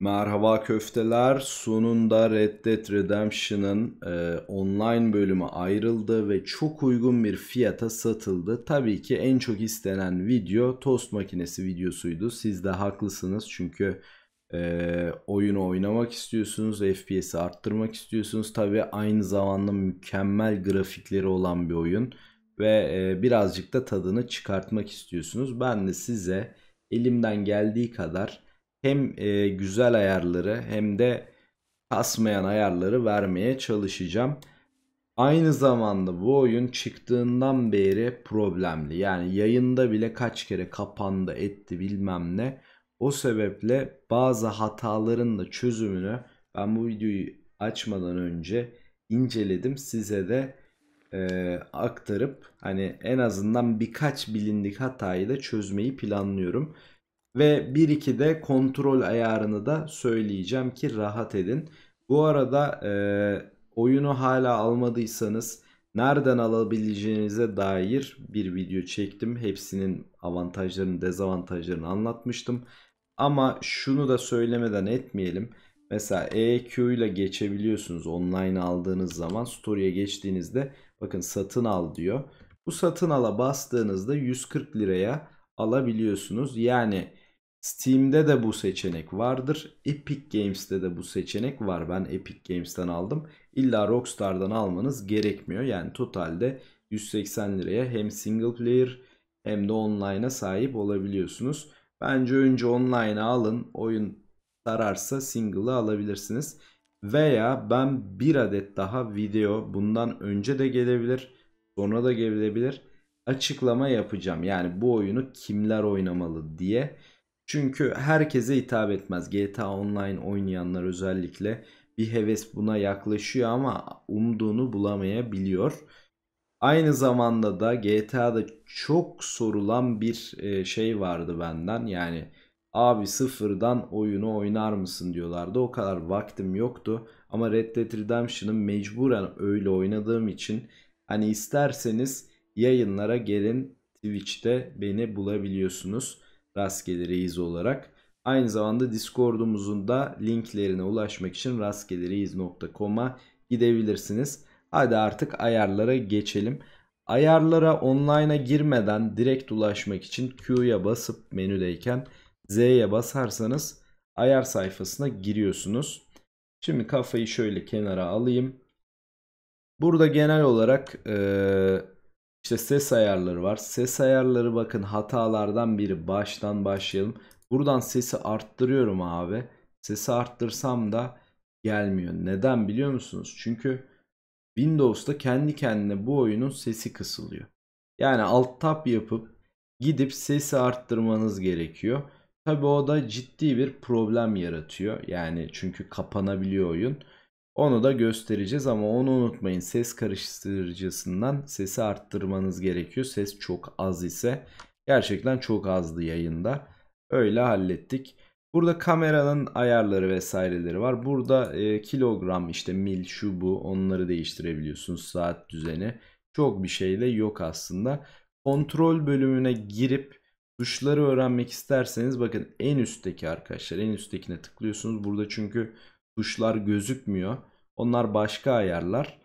Merhaba köfteler. Sonunda Red Dead Redemption'ın e, online bölümü ayrıldı ve çok uygun bir fiyata satıldı. Tabii ki en çok istenen video tost makinesi videosuydu. Siz de haklısınız çünkü e, oyunu oynamak istiyorsunuz, FPS'i arttırmak istiyorsunuz. Tabii aynı zamanda mükemmel grafikleri olan bir oyun ve e, birazcık da tadını çıkartmak istiyorsunuz. Ben de size elimden geldiği kadar hem e, güzel ayarları hem de kasmayan ayarları vermeye çalışacağım. Aynı zamanda bu oyun çıktığından beri problemli. Yani yayında bile kaç kere kapandı etti bilmem ne. O sebeple bazı hataların da çözümünü ben bu videoyu açmadan önce inceledim. Size de e, aktarıp hani en azından birkaç bilindik hatayı da çözmeyi planlıyorum. Ve 1-2 de kontrol ayarını da söyleyeceğim ki rahat edin. Bu arada e, oyunu hala almadıysanız nereden alabileceğinize dair bir video çektim. Hepsinin avantajlarını dezavantajlarını anlatmıştım. Ama şunu da söylemeden etmeyelim. Mesela EQ ile geçebiliyorsunuz online aldığınız zaman story'e geçtiğinizde bakın satın al diyor. Bu satın ala bastığınızda 140 liraya alabiliyorsunuz. Yani Steam'de de bu seçenek vardır. Epic Games'te de bu seçenek var. Ben Epic Games'ten aldım. İlla Rockstar'dan almanız gerekmiyor. Yani totalde 180 liraya hem single player hem de online'a sahip olabiliyorsunuz. Bence önce online'a alın. Oyun sararsa single'ı alabilirsiniz. Veya ben bir adet daha video bundan önce de gelebilir. Sonra da gelebilir. Açıklama yapacağım. Yani bu oyunu kimler oynamalı diye çünkü herkese hitap etmez. GTA Online oynayanlar özellikle bir heves buna yaklaşıyor ama umduğunu bulamayabiliyor. Aynı zamanda da GTA'da çok sorulan bir e, şey vardı benden. Yani abi sıfırdan oyunu oynar mısın diyorlardı. O kadar vaktim yoktu. Ama Red Dead Redemption'ı mecburen öyle oynadığım için hani isterseniz yayınlara gelin Twitch'te beni bulabiliyorsunuz. Rastgele Reis olarak. Aynı zamanda Discord'umuzun da linklerine ulaşmak için rastgelereis.com'a gidebilirsiniz. Hadi artık ayarlara geçelim. Ayarlara online'a girmeden direkt ulaşmak için Q'ya basıp menüdeyken Z'ye basarsanız ayar sayfasına giriyorsunuz. Şimdi kafayı şöyle kenara alayım. Burada genel olarak e, işte ses ayarları var. Ses ayarları bakın hatalardan biri. Baştan başlayalım. Buradan sesi arttırıyorum abi. Sesi arttırsam da gelmiyor. Neden biliyor musunuz? Çünkü Windows'ta kendi kendine bu oyunun sesi kısılıyor. Yani alt tab yapıp gidip sesi arttırmanız gerekiyor. Tabi o da ciddi bir problem yaratıyor. Yani çünkü kapanabiliyor oyun. Onu da göstereceğiz ama onu unutmayın. Ses karıştırıcısından sesi arttırmanız gerekiyor. Ses çok az ise gerçekten çok azdı yayında. Öyle hallettik. Burada kameranın ayarları vesaireleri var. Burada e, kilogram işte mil şu bu onları değiştirebiliyorsunuz. Saat düzeni. Çok bir şey de yok aslında. Kontrol bölümüne girip tuşları öğrenmek isterseniz bakın en üstteki arkadaşlar en üsttekine tıklıyorsunuz. Burada çünkü tuşlar gözükmüyor. Onlar başka ayarlar.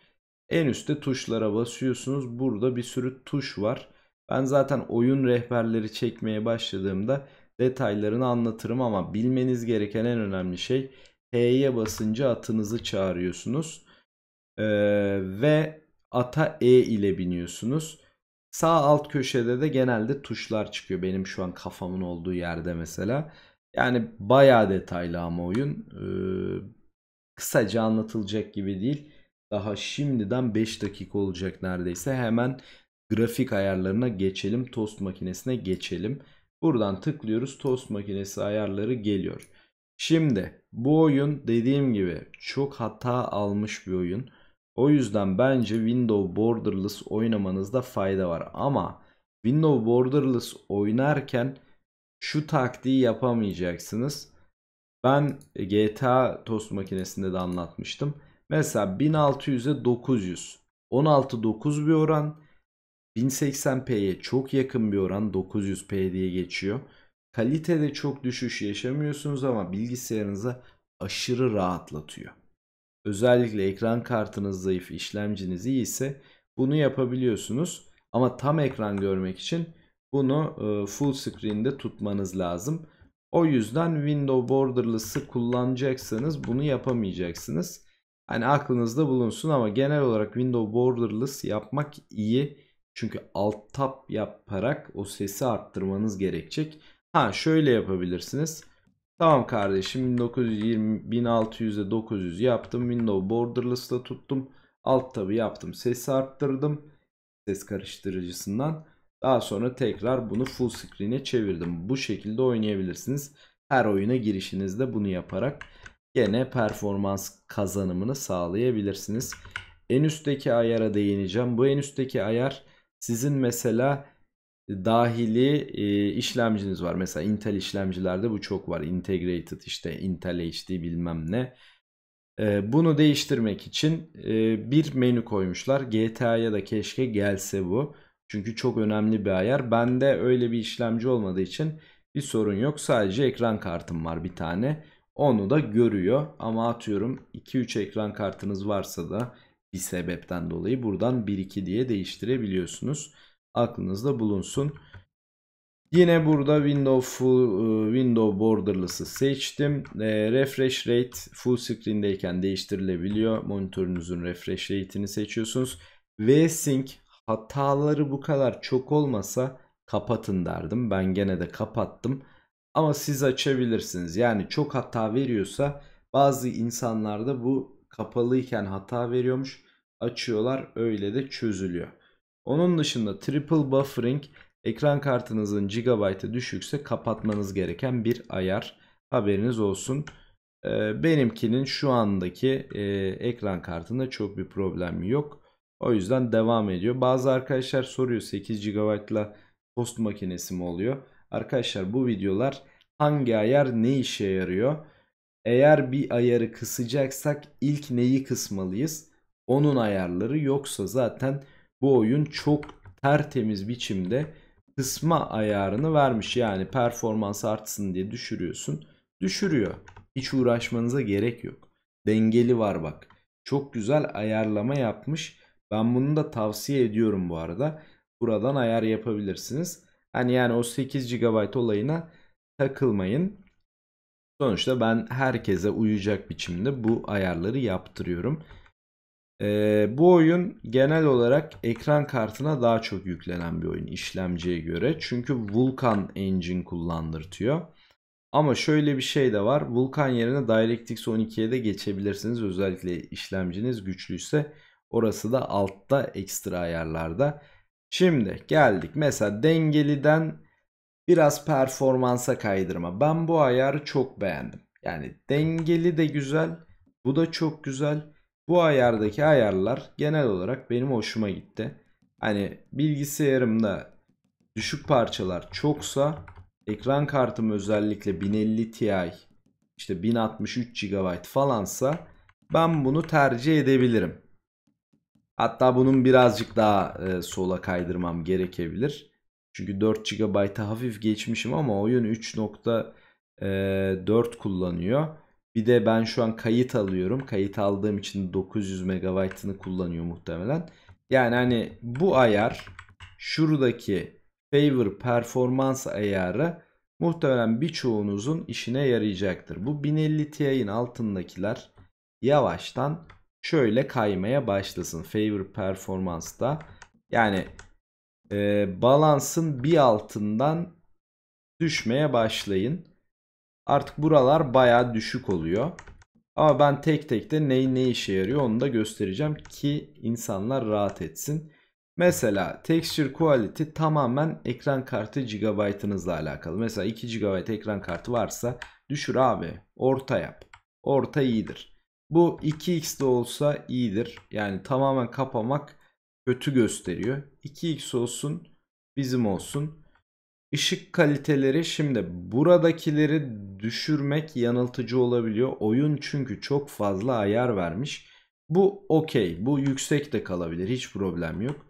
En üstte tuşlara basıyorsunuz. Burada bir sürü tuş var. Ben zaten oyun rehberleri çekmeye başladığımda detaylarını anlatırım ama bilmeniz gereken en önemli şey H'ye basınca atınızı çağırıyorsunuz. Ee, ve ata E ile biniyorsunuz. Sağ alt köşede de genelde tuşlar çıkıyor. Benim şu an kafamın olduğu yerde mesela. Yani bayağı detaylı ama oyun. Ee, kısaca anlatılacak gibi değil. Daha şimdiden 5 dakika olacak neredeyse. Hemen grafik ayarlarına geçelim. Tost makinesine geçelim. Buradan tıklıyoruz. Tost makinesi ayarları geliyor. Şimdi bu oyun dediğim gibi çok hata almış bir oyun. O yüzden bence Windows Borderless oynamanızda fayda var. Ama Windows Borderless oynarken şu taktiği yapamayacaksınız. Ben e, GTA tost makinesinde de anlatmıştım. Mesela 1600'e 900. 16:9 bir oran. 1080p'ye çok yakın bir oran 900p diye geçiyor. Kalitede çok düşüş yaşamıyorsunuz ama bilgisayarınıza aşırı rahatlatıyor. Özellikle ekran kartınız zayıf, işlemciniz iyi ise bunu yapabiliyorsunuz. Ama tam ekran görmek için bunu e, full screen'de tutmanız lazım. O yüzden window borderless'ı kullanacaksanız bunu yapamayacaksınız. Hani aklınızda bulunsun ama genel olarak window borderless yapmak iyi. Çünkü alt tab yaparak o sesi arttırmanız gerekecek. Ha şöyle yapabilirsiniz. Tamam kardeşim 1920 1600'e 900 yaptım. Window borderless'la tuttum. Alt tabı yaptım. Sesi arttırdım. Ses karıştırıcısından. Daha sonra tekrar bunu full screen'e çevirdim. Bu şekilde oynayabilirsiniz. Her oyuna girişinizde bunu yaparak gene performans kazanımını sağlayabilirsiniz. En üstteki ayara değineceğim. Bu en üstteki ayar sizin mesela dahili e, işlemciniz var. Mesela Intel işlemcilerde bu çok var. Integrated işte Intel HD bilmem ne. E, bunu değiştirmek için e, bir menü koymuşlar. GTA'ya da keşke gelse bu. Çünkü çok önemli bir ayar. Bende öyle bir işlemci olmadığı için bir sorun yok. Sadece ekran kartım var bir tane. Onu da görüyor. Ama atıyorum 2-3 ekran kartınız varsa da bir sebepten dolayı buradan 1-2 diye değiştirebiliyorsunuz. Aklınızda bulunsun. Yine burada window full, e, window borderless'ı seçtim. E, refresh rate full screen'deyken değiştirilebiliyor. Monitörünüzün refresh rate'ini seçiyorsunuz. V Sync hataları bu kadar çok olmasa kapatın derdim. Ben gene de kapattım. Ama siz açabilirsiniz. Yani çok hata veriyorsa bazı insanlarda bu kapalıyken hata veriyormuş. Açıyorlar öyle de çözülüyor. Onun dışında triple buffering ekran kartınızın gigabyte'ı düşükse kapatmanız gereken bir ayar. Haberiniz olsun. Ee, benimkinin şu andaki e, ekran kartında çok bir problem yok. O yüzden devam ediyor. Bazı arkadaşlar soruyor 8 GB'la post makinesi mi oluyor? Arkadaşlar bu videolar hangi ayar ne işe yarıyor? Eğer bir ayarı kısacaksak ilk neyi kısmalıyız? Onun ayarları yoksa zaten bu oyun çok tertemiz biçimde kısma ayarını vermiş. Yani performans artsın diye düşürüyorsun. Düşürüyor. Hiç uğraşmanıza gerek yok. Dengeli var bak. Çok güzel ayarlama yapmış. Ben bunu da tavsiye ediyorum bu arada. Buradan ayar yapabilirsiniz. Hani yani o 8 GB olayına takılmayın. Sonuçta ben herkese uyacak biçimde bu ayarları yaptırıyorum. Ee, bu oyun genel olarak ekran kartına daha çok yüklenen bir oyun işlemciye göre. Çünkü Vulkan Engine kullandırtıyor. Ama şöyle bir şey de var. Vulkan yerine DirectX 12'ye de geçebilirsiniz. Özellikle işlemciniz güçlüyse. Orası da altta ekstra ayarlarda. Şimdi geldik mesela dengeliden biraz performansa kaydırma. Ben bu ayarı çok beğendim. Yani dengeli de güzel. Bu da çok güzel. Bu ayardaki ayarlar genel olarak benim hoşuma gitti. Hani bilgisayarımda düşük parçalar çoksa ekran kartım özellikle 1050 Ti işte 1063 GB falansa ben bunu tercih edebilirim. Hatta bunun birazcık daha e, sola kaydırmam gerekebilir. Çünkü 4 GB'a hafif geçmişim ama oyun 3.4 e, kullanıyor. Bir de ben şu an kayıt alıyorum. Kayıt aldığım için 900 MB'ını kullanıyor muhtemelen. Yani hani bu ayar şuradaki favor performans ayarı muhtemelen birçoğunuzun işine yarayacaktır. Bu 1050 Ti'nin altındakiler yavaştan şöyle kaymaya başlasın. Favor performansta yani e, balansın bir altından düşmeye başlayın. Artık buralar baya düşük oluyor. Ama ben tek tek de neyin ne işe yarıyor onu da göstereceğim ki insanlar rahat etsin. Mesela texture quality tamamen ekran kartı gigabaytınızla alakalı. Mesela 2 GB ekran kartı varsa düşür abi orta yap. Orta iyidir. Bu 2x de olsa iyidir. Yani tamamen kapamak kötü gösteriyor. 2x olsun bizim olsun. Işık kaliteleri şimdi buradakileri düşürmek yanıltıcı olabiliyor. Oyun çünkü çok fazla ayar vermiş. Bu okey. Bu yüksek de kalabilir. Hiç problem yok.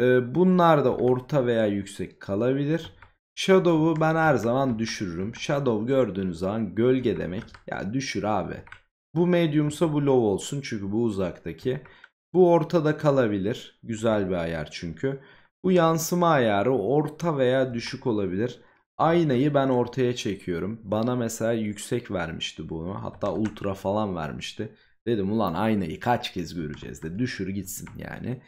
Ee, bunlar da orta veya yüksek kalabilir. Shadow'u ben her zaman düşürürüm. Shadow gördüğünüz zaman gölge demek. Ya düşür abi. Bu mediumsa bu low olsun çünkü bu uzaktaki. Bu ortada kalabilir. Güzel bir ayar çünkü. Bu yansıma ayarı orta veya düşük olabilir. Aynayı ben ortaya çekiyorum. Bana mesela yüksek vermişti bunu. Hatta ultra falan vermişti. Dedim ulan aynayı kaç kez göreceğiz de düşür gitsin yani.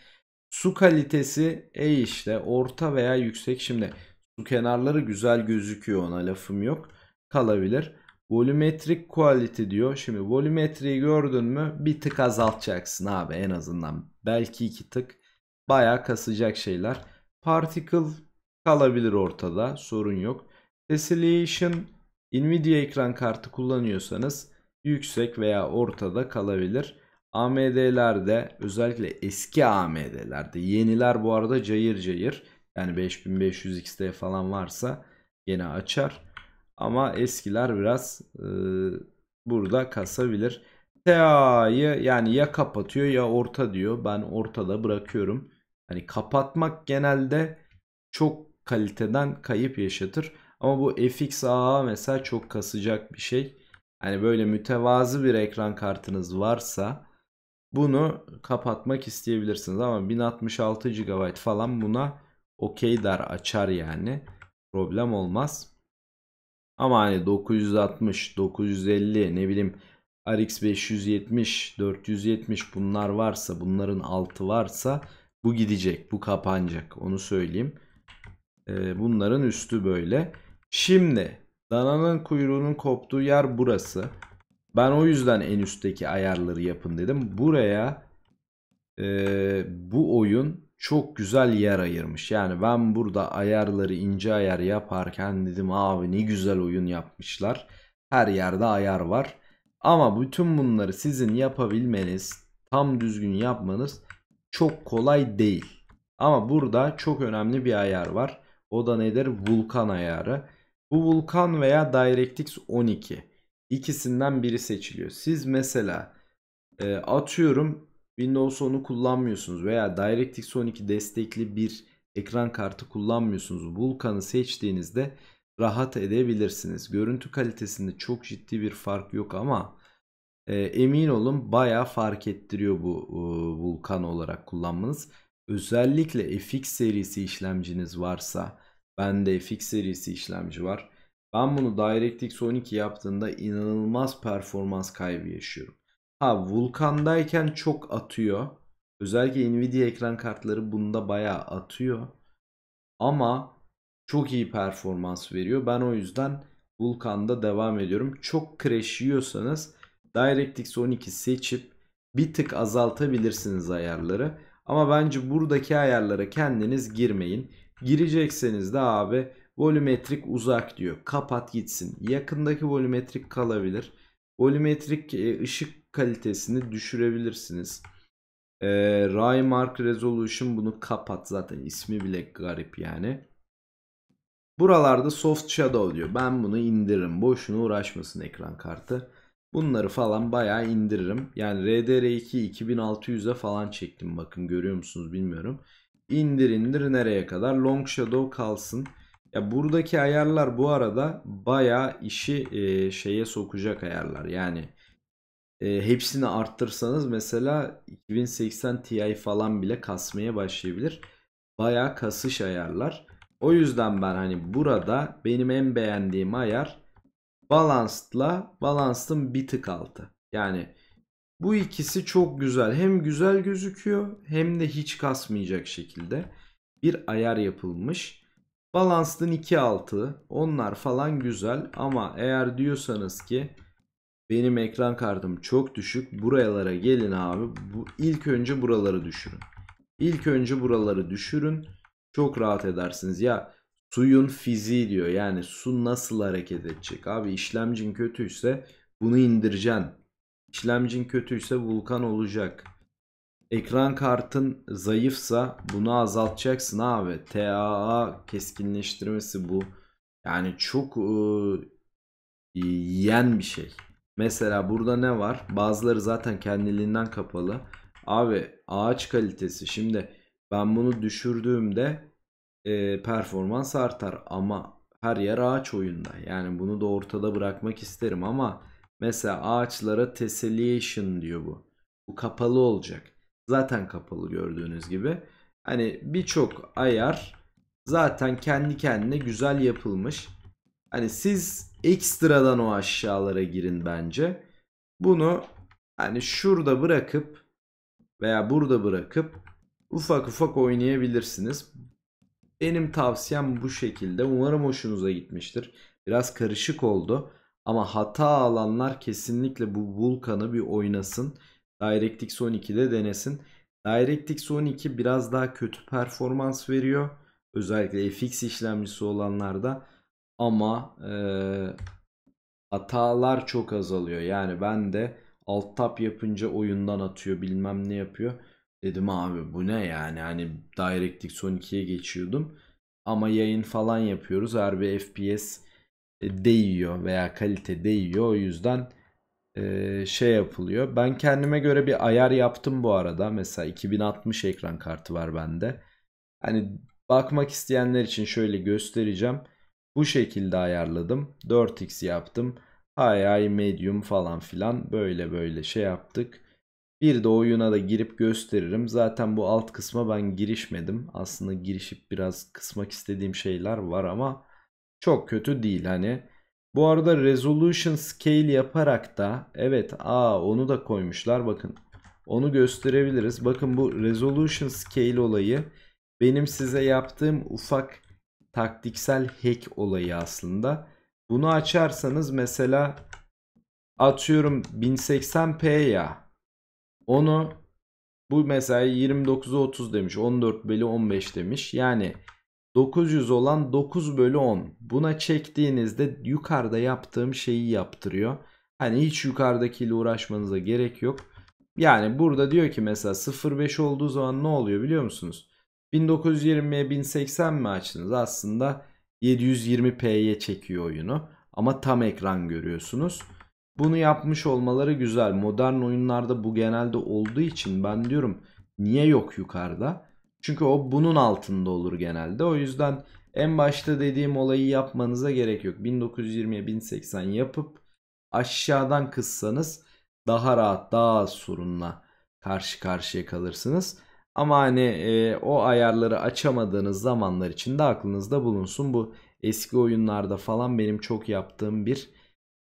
Su kalitesi e işte orta veya yüksek. Şimdi su kenarları güzel gözüküyor ona lafım yok. Kalabilir. Volumetrik quality diyor. Şimdi volumetriği gördün mü bir tık azaltacaksın abi en azından. Belki iki tık. Baya kasacak şeyler. Particle kalabilir ortada. Sorun yok. Tessellation Nvidia ekran kartı kullanıyorsanız yüksek veya ortada kalabilir. AMD'lerde özellikle eski AMD'lerde yeniler bu arada cayır cayır yani 5500 XT falan varsa gene açar. Ama eskiler biraz e, burada kasabilir. TA'yı yani ya kapatıyor ya orta diyor. Ben ortada bırakıyorum. Hani kapatmak genelde çok kaliteden kayıp yaşatır. Ama bu FX mesela çok kasacak bir şey. Hani böyle mütevazı bir ekran kartınız varsa bunu kapatmak isteyebilirsiniz. Ama 1066 GB falan buna okey der açar yani. Problem olmaz. Ama hani 960, 950 ne bileyim RX 570, 470 bunlar varsa bunların altı varsa bu gidecek. Bu kapanacak. Onu söyleyeyim. Ee, bunların üstü böyle. Şimdi dananın kuyruğunun koptuğu yer burası. Ben o yüzden en üstteki ayarları yapın dedim. Buraya e, bu oyun çok güzel yer ayırmış. Yani ben burada ayarları ince ayar yaparken dedim abi ne güzel oyun yapmışlar. Her yerde ayar var. Ama bütün bunları sizin yapabilmeniz, tam düzgün yapmanız çok kolay değil. Ama burada çok önemli bir ayar var. O da nedir? Vulkan ayarı. Bu Vulkan veya DirectX 12 İkisinden biri seçiliyor. Siz mesela e, atıyorum Windows 10'u kullanmıyorsunuz veya DirectX 12 destekli bir ekran kartı kullanmıyorsunuz. Vulkan'ı seçtiğinizde rahat edebilirsiniz. Görüntü kalitesinde çok ciddi bir fark yok ama e, emin olun baya fark ettiriyor bu e, Vulkan olarak kullanmanız. Özellikle FX serisi işlemciniz varsa bende FX serisi işlemci var. Ben bunu DirectX 12 yaptığında inanılmaz performans kaybı yaşıyorum. Ha Vulkan'dayken çok atıyor. Özellikle Nvidia ekran kartları bunda bayağı atıyor. Ama çok iyi performans veriyor. Ben o yüzden Vulkan'da devam ediyorum. Çok crash yiyorsanız DirectX 12 seçip bir tık azaltabilirsiniz ayarları. Ama bence buradaki ayarlara kendiniz girmeyin. Girecekseniz de abi volümetrik uzak diyor. Kapat gitsin. Yakındaki volümetrik kalabilir. Volümetrik e, ışık kalitesini düşürebilirsiniz. E, Raymark Resolution bunu kapat zaten ismi bile garip yani. Buralarda soft shadow diyor. Ben bunu indiririm. Boşuna uğraşmasın ekran kartı. Bunları falan bayağı indiririm. Yani RDR2 2600'e falan çektim. Bakın görüyor musunuz bilmiyorum. İndir indir nereye kadar? Long shadow kalsın. Ya buradaki ayarlar bu arada bayağı işi e, şeye sokacak ayarlar. Yani e, hepsini arttırsanız mesela 2080 Ti falan bile kasmaya başlayabilir. baya kasış ayarlar. O yüzden ben hani burada benim en beğendiğim ayar Balanced'la Balanced'ın bir tık altı. Yani bu ikisi çok güzel. Hem güzel gözüküyor hem de hiç kasmayacak şekilde bir ayar yapılmış. 2 altı onlar falan güzel ama eğer diyorsanız ki benim ekran kartım çok düşük. Buralara gelin abi. Bu ilk önce buraları düşürün. İlk önce buraları düşürün. Çok rahat edersiniz. Ya suyun fiziği diyor. Yani su nasıl hareket edecek? Abi işlemcin kötüyse bunu indireceksin. İşlemcin kötüyse vulkan olacak. Ekran kartın zayıfsa bunu azaltacaksın abi. TAA keskinleştirmesi bu. Yani çok e, yiyen bir şey. Mesela burada ne var? Bazıları zaten kendiliğinden kapalı. Abi ağaç kalitesi şimdi ben bunu düşürdüğümde e, performans artar ama her yer ağaç oyunda. Yani bunu da ortada bırakmak isterim ama mesela ağaçlara tessellation diyor bu. Bu kapalı olacak. Zaten kapalı gördüğünüz gibi. Hani birçok ayar zaten kendi kendine güzel yapılmış. Hani siz ekstradan o aşağılara girin bence. Bunu hani şurada bırakıp veya burada bırakıp ufak ufak oynayabilirsiniz. Benim tavsiyem bu şekilde. Umarım hoşunuza gitmiştir. Biraz karışık oldu. Ama hata alanlar kesinlikle bu Vulkan'ı bir oynasın. DirectX 12'de denesin. DirectX 12 biraz daha kötü performans veriyor. Özellikle FX işlemcisi olanlarda ama e, hatalar çok azalıyor. Yani ben de alt tap yapınca oyundan atıyor bilmem ne yapıyor. Dedim abi bu ne yani hani DirectX 12'ye geçiyordum. Ama yayın falan yapıyoruz. Harbi FPS e, değiyor veya kalite değiyor. O yüzden e, şey yapılıyor. Ben kendime göre bir ayar yaptım bu arada. Mesela 2060 ekran kartı var bende. Hani bakmak isteyenler için şöyle göstereceğim. Bu şekilde ayarladım. 4x yaptım. ay ay medium falan filan böyle böyle şey yaptık. Bir de oyuna da girip gösteririm. Zaten bu alt kısma ben girişmedim. Aslında girişip biraz kısmak istediğim şeyler var ama çok kötü değil hani. Bu arada resolution scale yaparak da evet a onu da koymuşlar bakın. Onu gösterebiliriz. Bakın bu resolution scale olayı benim size yaptığım ufak taktiksel hack olayı aslında. Bunu açarsanız mesela atıyorum 1080p ya. Onu bu mesela 29'a 30 demiş. 14 bölü 15 demiş. Yani 900 olan 9 bölü 10. Buna çektiğinizde yukarıda yaptığım şeyi yaptırıyor. Hani hiç yukarıdakiyle uğraşmanıza gerek yok. Yani burada diyor ki mesela 0.5 olduğu zaman ne oluyor biliyor musunuz? 1920'ye 1080 mi açtınız? Aslında 720p'ye çekiyor oyunu. Ama tam ekran görüyorsunuz. Bunu yapmış olmaları güzel. Modern oyunlarda bu genelde olduğu için ben diyorum niye yok yukarıda? Çünkü o bunun altında olur genelde. O yüzden en başta dediğim olayı yapmanıza gerek yok. 1920'ye 1080 yapıp aşağıdan kıssanız daha rahat daha az sorunla karşı karşıya kalırsınız. Ama hani e, o ayarları açamadığınız zamanlar için de aklınızda bulunsun. Bu eski oyunlarda falan benim çok yaptığım bir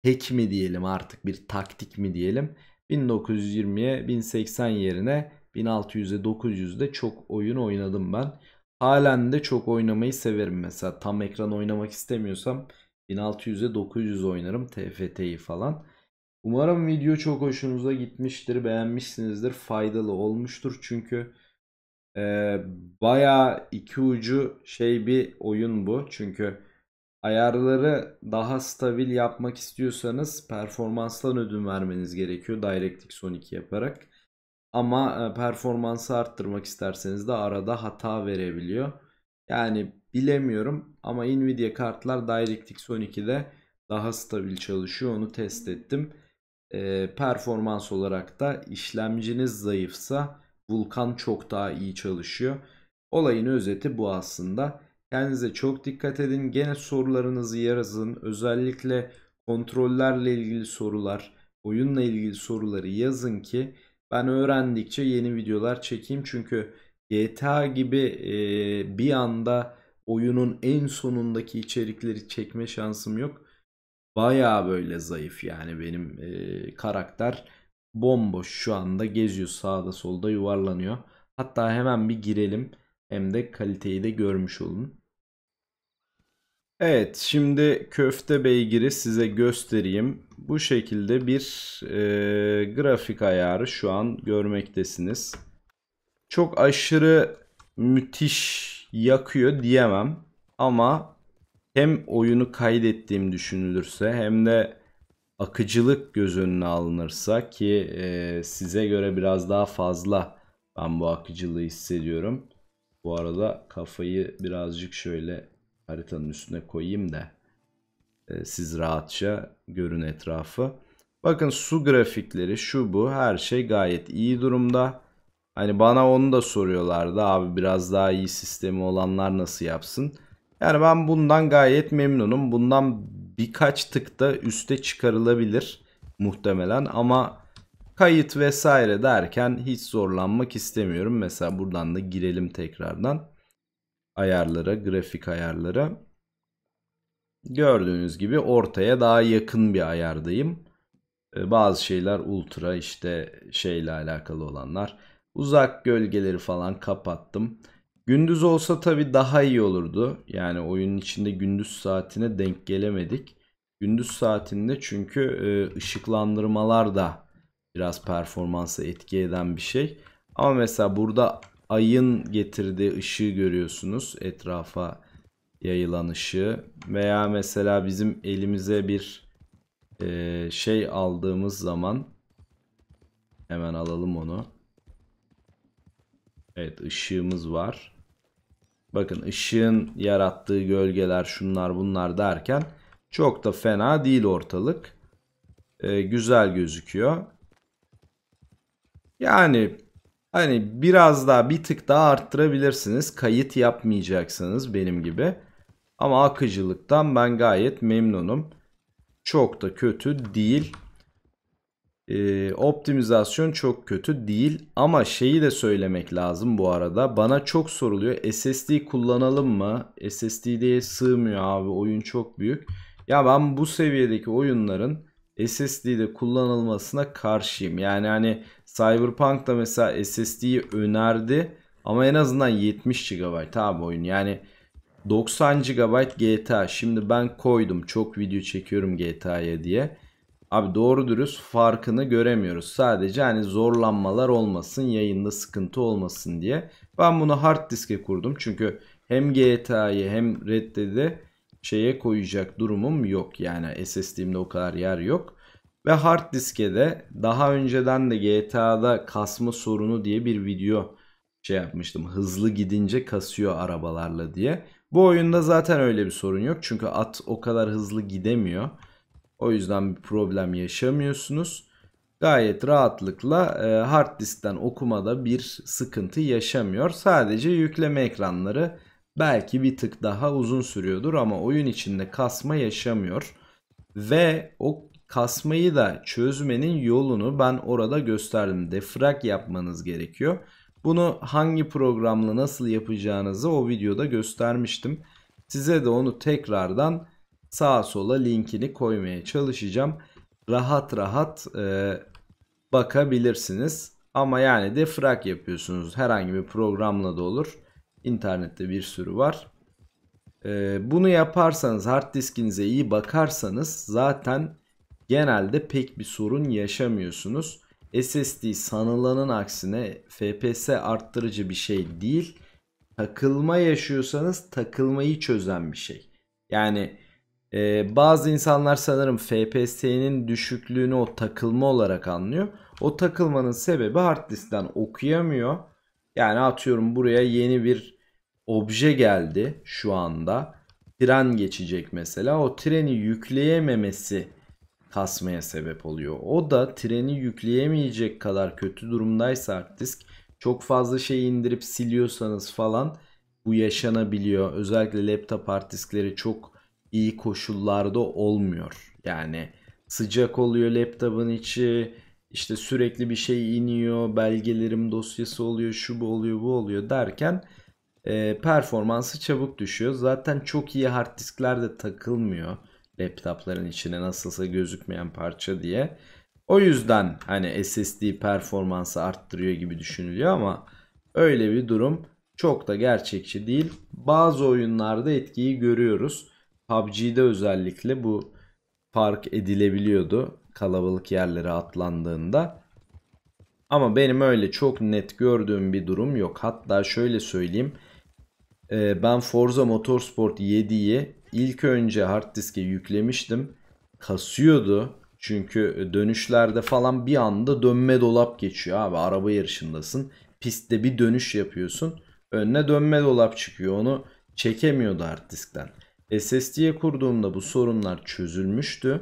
hack mi diyelim artık bir taktik mi diyelim. 1920'ye 1080 yerine 1600'e 900'de çok oyun oynadım ben. Halen de çok oynamayı severim mesela tam ekran oynamak istemiyorsam 1600'e 900 oynarım TFT'yi falan. Umarım video çok hoşunuza gitmiştir, beğenmişsinizdir, faydalı olmuştur. Çünkü e, bayağı iki ucu şey bir oyun bu. Çünkü ayarları daha stabil yapmak istiyorsanız performanstan ödün vermeniz gerekiyor DirectX 12 yaparak. Ama e, performansı arttırmak isterseniz de arada hata verebiliyor. Yani bilemiyorum ama Nvidia kartlar DirectX 12'de daha stabil çalışıyor onu test ettim. E, performans olarak da işlemciniz zayıfsa Vulkan çok daha iyi çalışıyor. Olayın özeti bu aslında. Kendinize çok dikkat edin. Gene sorularınızı yazın. Özellikle kontrollerle ilgili sorular, oyunla ilgili soruları yazın ki ben öğrendikçe yeni videolar çekeyim. Çünkü GTA gibi e, bir anda oyunun en sonundaki içerikleri çekme şansım yok. Baya böyle zayıf yani benim e, karakter bomboş şu anda geziyor sağda solda yuvarlanıyor. Hatta hemen bir girelim hem de kaliteyi de görmüş olun. Evet şimdi köfte beygiri size göstereyim. Bu şekilde bir e, grafik ayarı şu an görmektesiniz. Çok aşırı müthiş yakıyor diyemem ama hem oyunu kaydettiğim düşünülürse hem de akıcılık göz önüne alınırsa ki e, size göre biraz daha fazla ben bu akıcılığı hissediyorum. Bu arada kafayı birazcık şöyle haritanın üstüne koyayım da e, siz rahatça görün etrafı. Bakın su grafikleri şu bu her şey gayet iyi durumda. Hani bana onu da soruyorlardı abi biraz daha iyi sistemi olanlar nasıl yapsın. Yani ben bundan gayet memnunum. Bundan birkaç tık da üste çıkarılabilir muhtemelen ama kayıt vesaire derken hiç zorlanmak istemiyorum. Mesela buradan da girelim tekrardan ayarlara, grafik ayarlara. Gördüğünüz gibi ortaya daha yakın bir ayardayım. Ee, bazı şeyler ultra işte şeyle alakalı olanlar. Uzak gölgeleri falan kapattım. Gündüz olsa tabii daha iyi olurdu. Yani oyunun içinde gündüz saatine denk gelemedik. Gündüz saatinde çünkü e, ışıklandırmalar da biraz performansa etki eden bir şey. Ama mesela burada ayın getirdiği ışığı görüyorsunuz. Etrafa yayılan ışığı. Veya mesela bizim elimize bir e, şey aldığımız zaman hemen alalım onu. Evet ışığımız var. Bakın ışığın yarattığı gölgeler şunlar bunlar derken çok da fena değil ortalık. Ee, güzel gözüküyor. Yani hani biraz daha bir tık daha arttırabilirsiniz. Kayıt yapmayacaksınız benim gibi. Ama akıcılıktan ben gayet memnunum. Çok da kötü değil e, optimizasyon çok kötü değil ama şeyi de söylemek lazım bu arada. Bana çok soruluyor SSD kullanalım mı? SSD diye sığmıyor abi oyun çok büyük. Ya ben bu seviyedeki oyunların SSD'de kullanılmasına karşıyım. Yani hani Cyberpunk da mesela SSD'yi önerdi ama en azından 70 GB abi oyun. Yani 90 GB GTA. Şimdi ben koydum çok video çekiyorum GTA'ya diye. Abi doğru dürüst farkını göremiyoruz. Sadece hani zorlanmalar olmasın, yayında sıkıntı olmasın diye. Ben bunu hard diske kurdum. Çünkü hem GTA'yı hem Red Dead'i şeye koyacak durumum yok. Yani SSD'imde o kadar yer yok. Ve hard diske de daha önceden de GTA'da kasma sorunu diye bir video şey yapmıştım. Hızlı gidince kasıyor arabalarla diye. Bu oyunda zaten öyle bir sorun yok. Çünkü at o kadar hızlı gidemiyor. O yüzden bir problem yaşamıyorsunuz. Gayet rahatlıkla e, hard diskten okumada bir sıkıntı yaşamıyor. Sadece yükleme ekranları belki bir tık daha uzun sürüyordur ama oyun içinde kasma yaşamıyor. Ve o kasmayı da çözmenin yolunu ben orada gösterdim. Defrag yapmanız gerekiyor. Bunu hangi programla nasıl yapacağınızı o videoda göstermiştim. Size de onu tekrardan sağa sola linkini koymaya çalışacağım. Rahat rahat e, bakabilirsiniz. Ama yani defrag yapıyorsunuz. Herhangi bir programla da olur. İnternette bir sürü var. E, bunu yaparsanız hard diskinize iyi bakarsanız zaten genelde pek bir sorun yaşamıyorsunuz. SSD sanılanın aksine FPS arttırıcı bir şey değil. Takılma yaşıyorsanız takılmayı çözen bir şey. Yani ee, bazı insanlar sanırım FPS'nin düşüklüğünü o takılma olarak anlıyor. O takılmanın sebebi harddiskten okuyamıyor. Yani atıyorum buraya yeni bir obje geldi şu anda. Tren geçecek mesela. O treni yükleyememesi kasmaya sebep oluyor. O da treni yükleyemeyecek kadar kötü durumdaysa harddisk çok fazla şey indirip siliyorsanız falan bu yaşanabiliyor. Özellikle laptop harddiskleri çok iyi koşullarda olmuyor. Yani sıcak oluyor laptopun içi. İşte sürekli bir şey iniyor. Belgelerim dosyası oluyor. Şu bu oluyor bu oluyor derken e, performansı çabuk düşüyor. Zaten çok iyi hard diskler de takılmıyor laptopların içine nasılsa gözükmeyen parça diye. O yüzden hani SSD performansı arttırıyor gibi düşünülüyor ama öyle bir durum çok da gerçekçi değil. Bazı oyunlarda etkiyi görüyoruz. PUBG'de özellikle bu fark edilebiliyordu kalabalık yerlere atlandığında. Ama benim öyle çok net gördüğüm bir durum yok. Hatta şöyle söyleyeyim. Ee, ben Forza Motorsport 7'yi ilk önce hard diske yüklemiştim. Kasıyordu. Çünkü dönüşlerde falan bir anda dönme dolap geçiyor abi. Araba yarışındasın. Pistte bir dönüş yapıyorsun. Önüne dönme dolap çıkıyor. Onu çekemiyordu hard diskten. SSD'ye kurduğumda bu sorunlar çözülmüştü.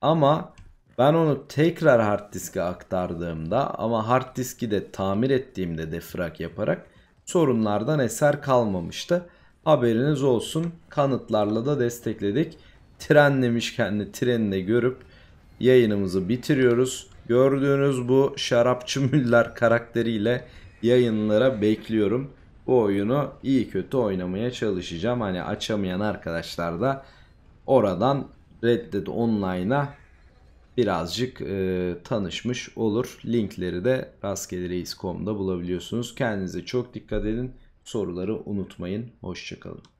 Ama ben onu tekrar hard diske aktardığımda ama hard diski de tamir ettiğimde defrag yaparak sorunlardan eser kalmamıştı. Haberiniz olsun kanıtlarla da destekledik. Trenlemiş kendi trenine görüp yayınımızı bitiriyoruz. Gördüğünüz bu şarapçı müller karakteriyle yayınlara bekliyorum bu oyunu iyi kötü oynamaya çalışacağım. Hani açamayan arkadaşlar da oradan Red Dead Online'a birazcık e, tanışmış olur. Linkleri de rastgelereis.com'da bulabiliyorsunuz. Kendinize çok dikkat edin. Soruları unutmayın. Hoşçakalın.